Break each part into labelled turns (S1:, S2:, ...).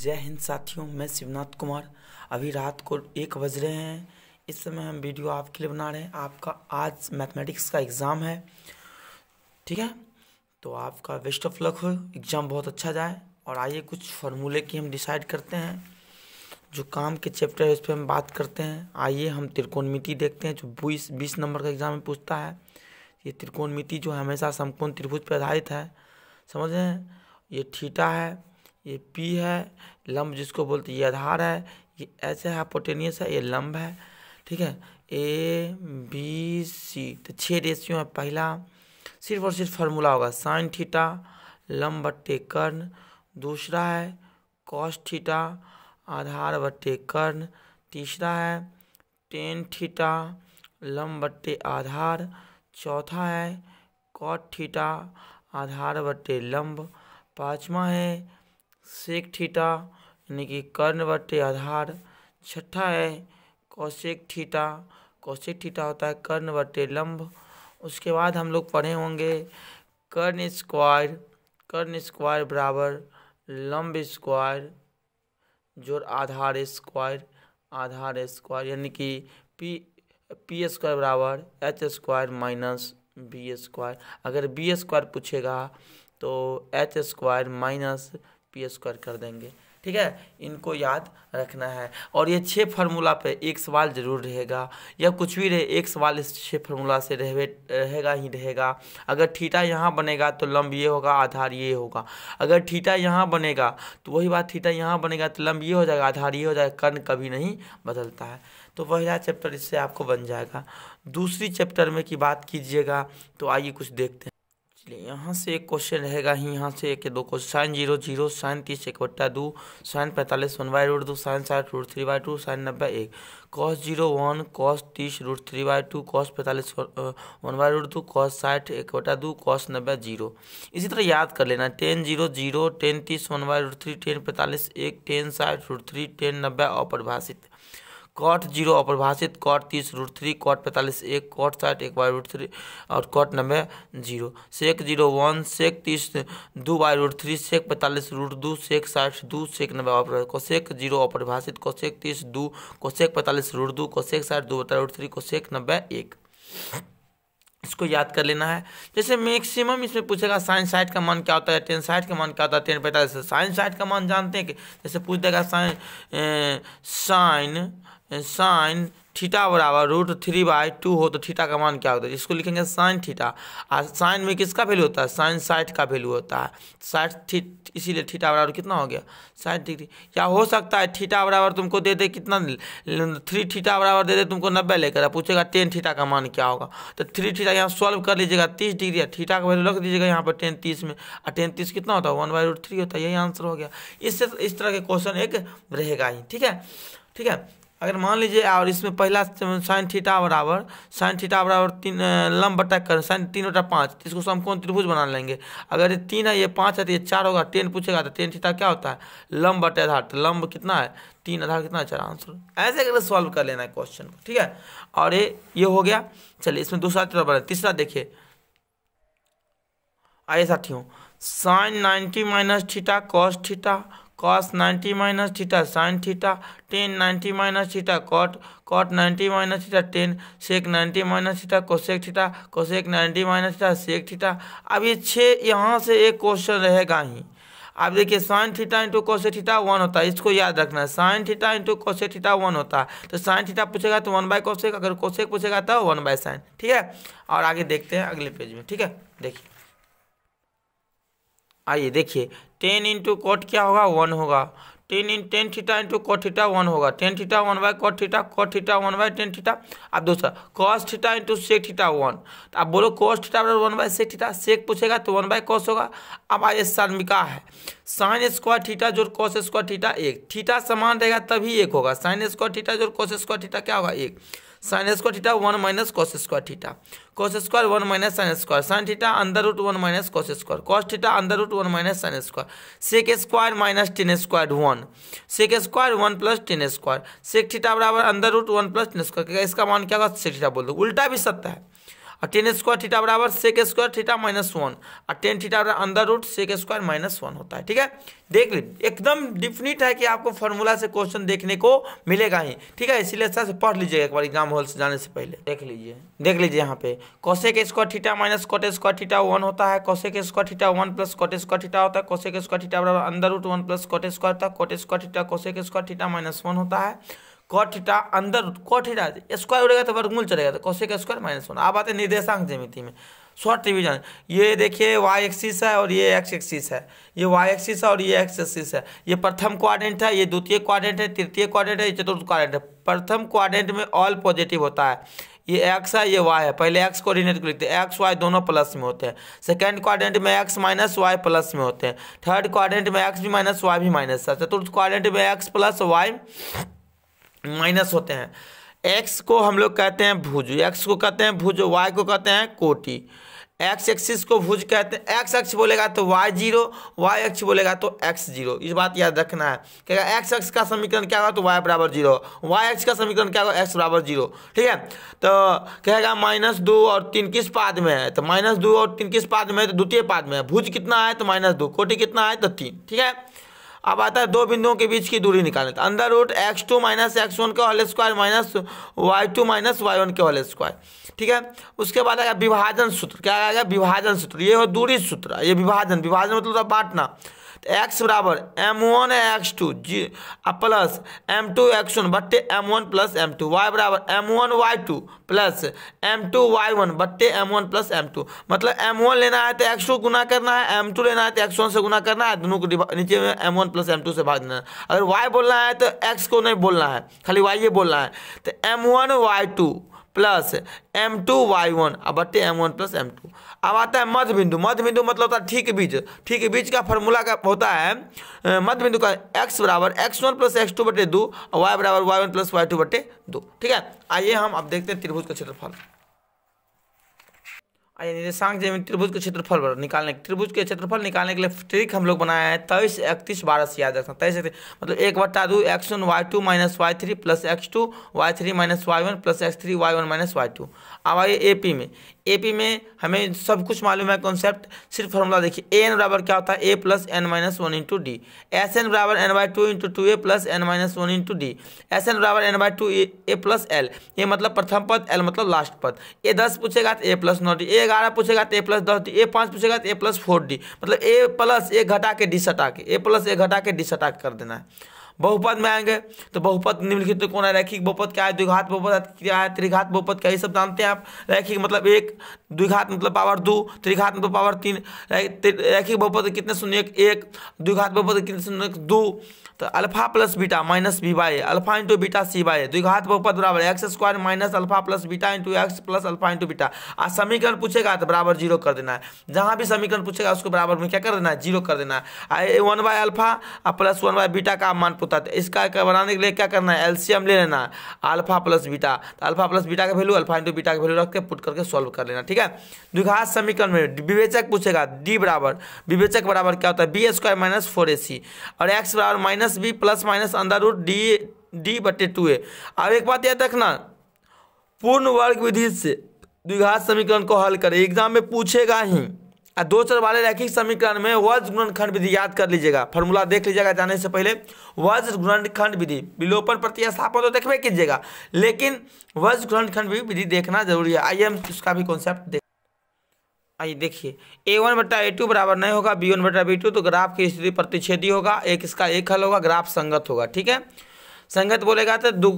S1: जय हिंद साथियों मैं शिवनाथ कुमार अभी रात को एक बज रहे हैं इस समय हम वीडियो आपके लिए बना रहे हैं आपका आज मैथमेटिक्स का एग्ज़ाम है ठीक है तो आपका बेस्ट ऑफ लक हो एग्ज़ाम बहुत अच्छा जाए और आइए कुछ फॉर्मूले की हम डिसाइड करते हैं जो काम के चैप्टर है उस पर हम बात करते हैं आइए हम मिति देखते हैं जो बीस बीस नंबर का एग्ज़ाम में पूछता है ये मिति जो हमेशा समकोण त्रिभुज पर आधारित है समझ रहे हैं ये ठीटा है ये पी है लंब जिसको बोलते ये आधार है ये ऐसे हाइपोटेनियस है ये लंब है ठीक है ए बी सी तो छः रेशियो है पहला सिर्फ और सिर्फ फार्मूला होगा साइन थीटा लंब बट्टे कर्ण दूसरा है कॉस थीटा आधार बट्टे कर्ण तीसरा है टेन थीटा लंब बट्टे आधार चौथा है कॉट थीटा आधार बट्टे लंब पाँचवा है सेक थीटा यानी कि कर्ण बटे आधार छठा है कौशिक थीटा कौशिक थीटा होता है कर्ण बटे लंब उसके बाद हम लोग पढ़े होंगे कर्ण स्क्वायर कर्ण स्क्वायर बराबर लंब स्क्वायर जो आधार स्क्वायर आधार स्क्वायर यानी कि पी पी स्क्वायर बराबर H square minus B square अगर बी स्क्वायर पूछेगा तो H square minus P square कर देंगे ठीक है इनको याद रखना है और ये छः फार्मूला पे एक सवाल जरूर रहेगा या कुछ भी रहे एक सवाल इस छः फार्मूला से रहे रहेगा ही रहेगा अगर ठीटा यहाँ बनेगा तो लंब ये होगा आधार ये होगा अगर ठीटा यहाँ बनेगा तो वही बात ठीटा यहाँ बनेगा तो लंब ये हो जाएगा आधार ये हो जाएगा कर्ण कभी नहीं बदलता है तो पहला चैप्टर इससे आपको बन जाएगा दूसरी चैप्टर में की बात कीजिएगा तो आइए कुछ देखते हैं चलिए यहाँ से एक क्वेश्चन रहेगा ही यहाँ से एक दो question sine zero zero sine तीस एक बट्टा दो साइन पैंतालीस वन बाई रूट दो साइन साठ root three by two sine नब्बे एक कॉस जीरो वन कॉस तीस root three by two cos पैंतालीस वन बाई रूट दो कॉस साठ एक बट्टा दो कॉस नब्बे जीरो इसी तरह याद कर लेना टेन जीरो जीरो टेन तीस one by root three tan पैंतालीस एक टेन साठ रूट थ्री टेन नब्बे अपरिभाषित कॉट जीरो अपरिभाषित कॉट तीस रूट थ्री कॉट पैंतालीस एक कॉट साठ एक बाई रूट थ्री और कॉट नब्बे zero sec zero one sec तीस दो बाई रूट थ्री सेक पैंतालीस रूट दो सेक साठ दो सेक नब्बे कोसेक जीरो अपरिभाषित कोसेक तीस दो कोसेक पैंतालीस रूट दो कोसेक साठ दो बता रूट थ्री कोसेक नब्बे एक इसको याद कर लेना है जैसे मैक्सिमम इसमें पूछेगा साइन साइड का मान क्या होता है टेन साइड का मान क्या होता है टेन पैंतालीस साइन साइड का मान जानते हैं कि जैसे पूछ देगा साइन साइन साइन थीटा बराबर रूट थ्री बाई टू हो तो थीटा का मान क्या होता है इसको लिखेंगे साइन थीटा और साइन में किसका वैल्यू होता है साइन साठ का वैल्यू होता है साठ थी इसीलिए थीटा बराबर कितना हो गया साठ डिग्री या हो सकता है थीटा बराबर तुमको दे दे कितना थ्री थीटा बराबर दे दे तुमको नब्बे लेकर पूछेगा टेन थीटा का मान क्या होगा तो थ्री थीटा यहाँ सॉल्व कर लीजिएगा तीस डिग्री या थीटा का वैल्यू रख दीजिएगा यहाँ पर टेन तीस में और टेन तीस कितना होता है वन बाई रूट थ्री होता है यही आंसर हो गया इससे इस तरह के क्वेश्चन एक रहेगा ही ठीक है ठीक है अगर मान लीजिए और इसमें पहला साइन थीटा बराबर साइन थीटा बराबर तीन लंब बटा कर साइन तीन बटा पाँच तो इसको समकोण त्रिभुज बना लेंगे अगर ये तीन है ये पाँच है तो ये चार होगा टेन पूछेगा तो टेन थीटा क्या होता है लंब बटे आधार तो लंब कितना है तीन आधार कितना चार आंसर ऐसे करके सॉल्व कर लेना है क्वेश्चन को ठीक है और ये ये हो गया चलिए इसमें दूसरा तरफ बना तीसरा देखिए आइए साथियों sine ninety minus theta cos theta cos ninety minus theta sine theta tan ninety minus theta cot cot ninety minus theta tan sec ninety minus theta cosec theta cosec ninety minus theta sec theta अब ये छः यहाँ से एक question रहेगा ही अब देखिए sine theta into cosec theta one होता है इसको याद रखना है sine theta into cosec theta one होता है तो साइन थीटा पूछेगा तो वन बाय कोसेक अगर कोसेक पूछेगा तो वन बाय साइन ठीक है और आगे देखते हैं अगले पेज में ठीक है देखिए आइए देखिए टेन इंटू कोट क्या होगा वन होगा टेन इन tan theta into cot theta one होगा tan theta one by cot theta cot theta one by tan theta अब दूसरा cos theta into sec theta one तो आप बोलो कॉस थीटा बराबर one by sec theta sec पूछेगा तो one by cos होगा अब आज सार्मिका है साइन स्क्वायर थीटा जोड़ कॉस स्क्वायर थीटा एक थीटा समान रहेगा तभी एक होगा साइन स्क्वायर थीटा जोड़ कॉस स्क्वायर थीटा क्या होगा एक sine square theta one minus cos square theta cos square one minus sine square sine theta अंदर root one minus cos square cos theta अंदर root one minus sine square sec square minus tan square one sec square one plus tan square sec theta बराबर अंदर root one plus tan square इसका मान क्या होगा sec theta बोल दो उल्टा भी सत्य है और टेन स्क्वायर थीटा बराबर sec square theta minus one और टेन थीटा बराबर अंदर root sec square minus one होता है ठीक है देख ली एकदम डिफिनिट है कि आपको फॉर्मूला से क्वेश्चन देखने को मिलेगा ही ठीक है इसीलिए अच्छा से पढ़ लीजिएगा एक बार एग्जाम हॉल से जाने से पहले देख लीजिए देख लीजिए यहाँ पे cosec square theta minus cot square theta one होता है cosec square theta one plus cot square theta होता है कौशेक स्क्वायर थीटा बराबर अंदर root one plus cot square होता है cot square theta cosec square theta minus one होता है कॉटा अंदर कॉट स्क्वायर उड़ेगा तो वर्गमूल चलेगा तो कौशिक का स्क्वायर माइनस वन आप आते हैं निर्देशांक जमिति में शॉर्ट डिवीजन ये देखिए वाई एक्सिस है और ये एक्स एक्सिस है ये वाई एक्सिस है और ये एक्स एक्सिस है ये प्रथम क्वाड्रेंट है ये द्वितीय क्वाड्रेंट है तृतीय क्वाड्रेंट है ये चतुर्थ क्वाड्रेंट है प्रथम क्वाड्रेंट में ऑल पॉजिटिव होता है ये एक्स है ये वाई है पहले एक्स कोऑर्डिनेट को लिखते हैं एक्स वाई दोनों प्लस में होते हैं सेकेंड क्वाड्रेंट में एक्स माइनस वाई प्लस में होते हैं थर्ड क्वाड्रेंट में एक्स भी माइनस वाई भी माइनस है चतुर्थ क्वाड्रेंट में एक्स प्लस वाई माइनस होते हैं एक्स को हम लोग कहते हैं भुज एक्स को कहते हैं भुज वाई को कहते हैं कोटी एक्स एक्सिस को भुज कहते हैं एक्स एक्स बोलेगा तो वाई जीरो वाई एक्स बोलेगा तो एक्स जीरो इस बात याद रखना है क्या एक्स एक्स का समीकरण क्या होगा तो वाई बराबर जीरो वाई एक्स का समीकरण क्या होगा एक्स बराबर जीरो ठीक है तो कहेगा माइनस दो और तीन किस पाद में है तो माइनस दो और तीन किस पाद में है तो द्वितीय पाद में है भुज कितना है तो माइनस दो कोटी कितना है तो तीन ठीक है अब आता है दो बिंदुओं के बीच की दूरी निकालने का अंदर root X two minus X one के whole square minus Y two minus Y one के होल स्क्वायर ठीक है उसके बाद आएगा विभाजन सूत्र क्या आएगा विभाजन सूत्र ये हो दूरी सूत्र ये विभाजन विभाजन मतलब बांटना एक्स बराबर एम वन एक्स टू जी plus M two X one बट्टे M one plus M two Y बराबर M one Y two plus M two Y one बट्टे M one plus M two मतलब एम वन लेना है तो x to गुना करना है एम टू लेना है तो एक्स वन से गुना करना है दोनों को नीचे में M one plus M two से भाग देना है अगर वाई बोलना है तो एक्स को नहीं बोलना है खाली वाई ये बोलना है तो M one Y two plus M two Y one बट्टे M one plus M two अब आता है मध्य बिंदु मध्य बिंदु मतलब होता है ठीक बीच ठीक बीच का फॉर्मूला का होता है मध्य बिंदु का x बराबर X one plus X two बटे दो और वाई बराबर Y one plus Y two बटे दो ठीक है आइए हम अब देखते हैं त्रिभुज का क्षेत्रफल आइए निर्देशांक जमीन त्रिभुज के क्षेत्रफल निकालने त्रिभुज के क्षेत्रफल निकालने के लिए ट्रिक हम लोग बनाया है तेईस इकतीस बारह से याद रखना तेईस इकतीस मतलब एक बट्टा दो X one Y two minus Y three plus X two Y three minus Y one plus X three Y one minus Y two अब आइए ए पी में एपी में हमें सब कुछ मालूम है कॉन्सेप्ट सिर्फ फॉर्मूला देखिए ए एन बराबर क्या होता है A plus N minus one into D S N बराबर N by two into two A plus N minus one into D S N बराबर N by two A plus L ये मतलब प्रथम पद एल मतलब लास्ट पद ए दस पूछेगा तो ए प्लस नौ डी ए ग्यारह पूछेगा तो ए प्लस दस डी ए पाँच पूछेगा तो ए प्लस फोर डी मतलब ए प्लस ए घटा के डी सटा के ए प्लस ए घटा के डी सटा के कर देना है बहुपद में आएंगे तो बहुपद निम्नलिखित तो कौन है रैखिक बहुपद क्या है द्विघात बहुपद क्या है त्रिघात बहुपद क्या ये सब जानते हैं आप रैखिक मतलब एक द्विघात मतलब पावर दो त्रिघात मतलब पावर तीन रैखिक बहुपद कितने शून्य एक द्विघात बहुपद कितने शून्य दो तो alpha plus beta minus B by alpha into beta C by द्विघात बहुपद बराबर X square minus alpha plus beta into X plus alpha into beta आज समीकरण पूछेगा तो बराबर जीरो कर देना है जहां भी समीकरण पूछेगा उसको बराबर में क्या कर देना है जीरो कर देना है one by alpha plus one by beta का मान होता है इसका बनाने के लिए क्या करना है एल्सियम ले लेना अल्फा प्लस बीटा तो अल्फा प्लस बीटा का वैल्यू अल्फा इंटू बीटा का वैल्यू रख के पुट करके सॉल्व कर लेना ठीक है द्विघात समीकरण में विवेचक पूछेगा डी बराबर विवेचक बराबर क्या होता है B square minus four A C और एक्स बराबर माइनस बी प्लस माइनस अंदर रूट डी डी बटे टू ए अब एक बात याद रखना पूर्ण वर्ग विधि से द्विघात समीकरण को हल करें एग्जाम में पूछेगा ही दो चर वाले रैखिक समीकरण में वज्र गुणनखंड विधि याद कर लीजिएगा फॉर्मूला देख लीजिएगा जाने से पहले वज्र गुणनखंड विधि विलोपन प्रतिस्थापन तो देखबे कीजिएगा लेकिन वज्र गुणनखंड विधि देखना जरूरी है आइए हम इसका भी कॉन्सेप्ट देख आइए देखिए ए वन बटा ए टू बराबर नहीं होगा बी वन बटा बी टू तो ग्राफ की स्थिति प्रतिच्छेदी होगा एक इसका एक हल होगा ग्राफ संगत होगा ठीक है संगत बोलेगा तो दो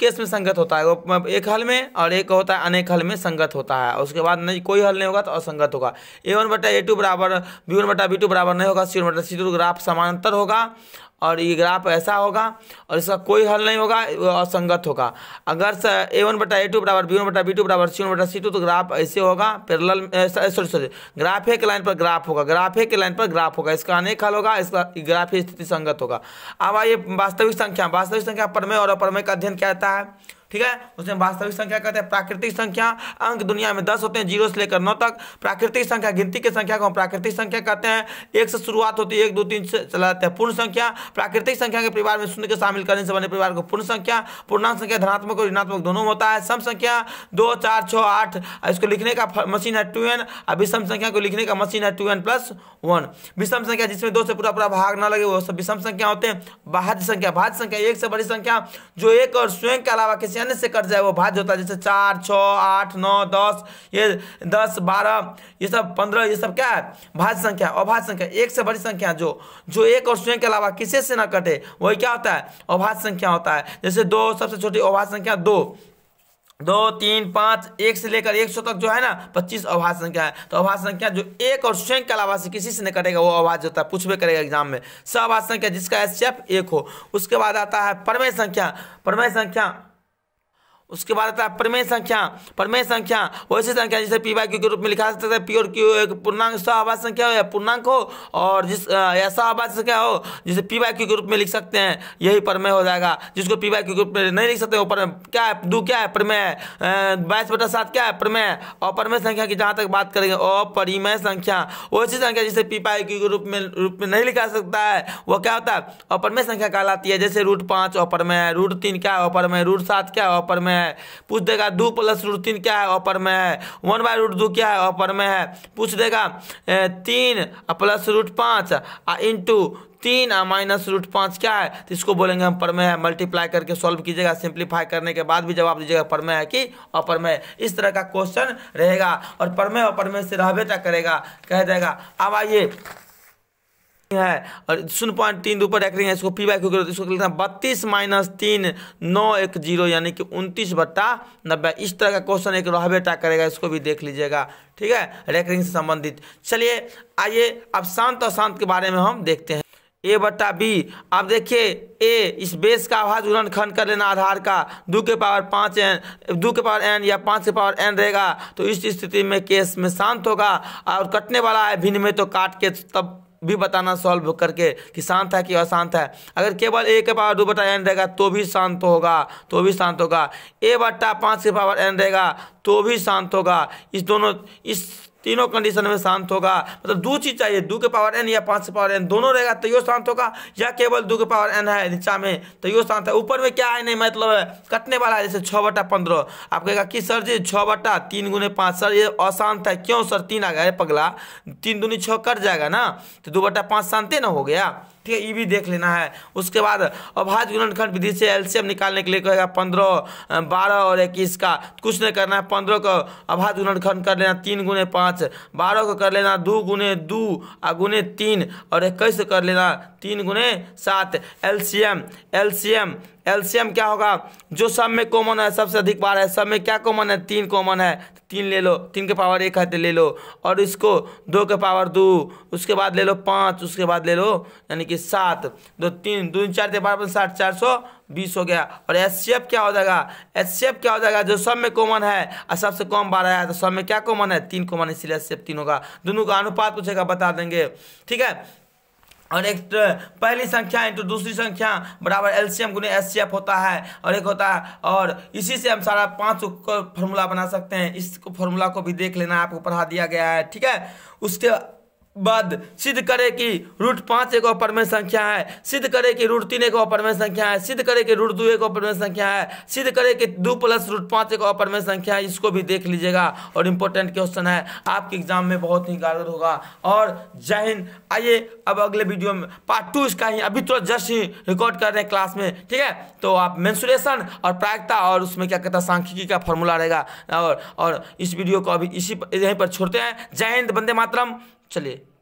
S1: केस में संगत होता है एक हल में और एक होता है अनेक हल में संगत होता है उसके बाद नहीं कोई हल नहीं होगा तो असंगत होगा ए वन बटा ए टू बराबर बी वन बटा बी टू बराबर नहीं होगा सी वन बटा सी टू ग्राफ समानांतर होगा और ये ग्राफ ऐसा होगा और इसका कोई हल नहीं होगा असंगत होगा अगर ए वन बटा ए टू बराबर बी वन बटा बी टू बराबर सी वन बटा सी टू तो ग्राफ ऐसे होगा पैरल सॉरी सॉरी ग्राफ एक लाइन पर ग्राफ होगा ग्राफ एक लाइन पर ग्राफ होगा इसका अनेक हल होगा इसका ग्राफ स्थिति संगत होगा अब आइए वास्तविक संख्या वास्तविक संख्या परमय और अपरमय का अध्ययन क्या रहता है ठीक है उसमें वास्तविक संख्या कहते हैं प्राकृतिक संख्या अंक दुनिया में दस होते हैं जीरो से लेकर नौ तक प्राकृतिक संख्या गिनती की संख्या को हम प्राकृतिक संख्या कहते हैं एक से शुरुआत होती है एक दो तीन से चला जाता है पूर्ण संख्या प्राकृतिक संख्या के परिवार में शून्य के शामिल करने से बने परिवार को पूर्ण संख्या पूर्णांक संख्या धनात्मक और ऋणात्मक दोनों होता है सम संख्या दो चार छः आठ इसको लिखने का मशीन है टू एन और विषम संख्या को लिखने का मशीन है टू एन प्लस वन विषम संख्या जिसमें दो से पूरा पूरा भाग न लगे वो सब विषम संख्या होते हैं भाज्य संख्या भाज्य संख्या एक से बड़ी संख्या जो एक और स्वयं के अलावा किसी एन से कट जाए वो भाज्य होता है जैसे चार छः आठ नौ दस ये दस बारह ये सब पंद्रह ये सब क्या है भाज्य संख्या अभाज्य संख्या एक से बड़ी संख्या जो जो एक और स्वयं के अलावा किसी से ना कटे वही क्या होता है अभाज्य संख्या होता है जैसे दो सबसे छोटी अभाज्य संख्या दो दो तीन पाँच एक से लेकर एक सौ तक जो है ना पच्चीस अभाज्य संख्या है तो अभाज्य संख्या जो एक और स्वयं के अलावा से किसी से नहीं कटेगा वो अभाज्य होता है पूछ करेगा एग्जाम में सब अभाज्य संख्या जिसका एच एक हो उसके बाद आता है परमय संख्या परमय संख्या उसके बाद आता है प्रमेय संख्या प्रमेय संख्या वैसी संख्या जिसे पी वाई क्यू के रूप में लिखा सकते हैं पी और क्यू एक पूर्णांक सहावाद संख्या हो या पूर्णांक हो और जिस या सहावाद संख्या हो जिसे पी वाई क्यू के रूप में लिख सकते हैं यही प्रमेय हो जाएगा जिसको पी वाई क्यू के रूप में नहीं लिख सकते वो क्या है दो क्या है प्रमेय बाईस बटा सात क्या है प्रमेय और प्रमेय संख्या की जहाँ तक बात करेंगे अपरिमय संख्या वैसी संख्या जिसे पी वाई क्यू के रूप में रूप में नहीं लिखा सकता है वो क्या होता है अप्रमेय संख्या कहलाती है जैसे रूट पाँच है रूट तीन क्या है अप्रमेय रूट सात क्या है अप्रमेय है पूछ देगा दो प्लस रूट तीन क्या है अपर में है वन बाय रूट दो क्या है अपर में है पूछ देगा तीन प्लस रूट पाँच इन टू तीन और माइनस रूट पाँच क्या है तो इसको बोलेंगे हम परमय है मल्टीप्लाई करके सॉल्व कीजिएगा सिंप्लीफाई करने के बाद भी जवाब दीजिएगा परमय है कि अपरमय इस तरह का क्वेश्चन रहेगा और परमय अपरमय से रहबेटा करेगा कह देगा अब आइए है और शून्य पॉइंट तीन ऊपर रैकरिंग है इसको पी बाई क्यू इसको लिखना बत्तीस माइनस तीन नौ एक जीरो यानी कि उनतीस बट्टा नब्बे इस तरह का क्वेश्चन एक रोहबेटा करेगा इसको भी देख लीजिएगा ठीक है रैकरिंग से संबंधित चलिए आइए अब शांत और शांत के बारे में हम देखते हैं ए बट्टा बी अब देखिए ए इस बेस का आवाज उड़न खन कर लेना आधार का दो के पावर पाँच एन दो के पावर एन या पाँच के पावर एन रहेगा तो इस स्थिति में केस में शांत होगा और कटने वाला है भिन्न में तो काट के तब भी बताना सॉल्व करके कि शांत है कि अशांत है अगर केवल ए के पावर दो बटा एन रहेगा तो भी शांत होगा तो भी शांत होगा ए बट्टा पाँच के पावर एन रहेगा तो भी शांत होगा इस दोनों इस तीनों कंडीशन में शांत होगा मतलब दो चीज़ चाहिए दो के पावर एन या पाँच के पावर एन दोनों रहेगा तैयो तो शांत होगा या केवल दो के पावर एन है नीचा में तैयो तो शांत है ऊपर में क्या है नहीं मतलब है कटने वाला है जैसे छः बटा पंद्रह आप कहेगा कि सर जी छः बटा तीन गुने पाँच सर ये अशांत है क्यों सर तीन आ गया पगला तीन दूनी छः कट जाएगा ना तो दो बटा पाँच शांति ना हो गया ठीक है ये भी देख लेना है उसके बाद अभाज गुणनखंड विधि से एलसीएम निकालने के लिए कहेगा पंद्रह बारह और इक्कीस का कुछ नहीं करना है पंद्रह का अभाज गुणनखंड कर लेना तीन गुने पाँच बारह को कर लेना दो गुने दो और गुने तीन और इक्कीस कर लेना तीन गुने सात सी एम एल्शियम क्या होगा जो सब में कॉमन है सबसे अधिक बार है सब में क्या कॉमन है तीन कॉमन है तीन ले लो तीन के पावर एक है तो ले लो और इसको दो के पावर दो उसके बाद ले लो पाँच उसके बाद ले लो यानी कि सात दो तीन दो चार के पावर साठ चार सौ बीस हो गया और एस क्या हो जाएगा एस क्या हो जाएगा जो सब में कॉमन है और सबसे कम बार आया तो सब में क्या कॉमन है तीन कॉमन है इसलिए एस तीन होगा दोनों का अनुपात पूछेगा बता देंगे ठीक है और एक पहली संख्या इंटू दूसरी संख्या बराबर एलसीएम गुने एस होता है और एक होता है और इसी से हम सारा पांच को फॉर्मूला बना सकते हैं इस फॉर्मूला को भी देख लेना आपको पढ़ा दिया गया है ठीक है उसके बाद सिद्ध करे कि रूट पाँच एक अपर में संख्या है सिद्ध करे कि रूट तीन एक अपर में संख्या है सिद्ध करे कि रूट दो एक अपर में संख्या है सिद्ध करे कि दो प्लस रूट पाँच एक अपर में संख्या है इसको भी देख लीजिएगा और इम्पोर्टेंट क्वेश्चन है आपके एग्जाम में बहुत ही कारगर होगा और जय हिंद आइए अब अगले वीडियो में पार्ट टू इसका ही अभी तो जस्ट ही रिकॉर्ड कर रहे हैं क्लास में ठीक है तो आप मैंसुरेशन और प्रायिकता और उसमें क्या कहता है सांख्यिकी का फॉर्मूला रहेगा और और इस वीडियो को अभी इसी यहीं पर छोड़ते हैं जय हिंद बंदे मातरम चलिए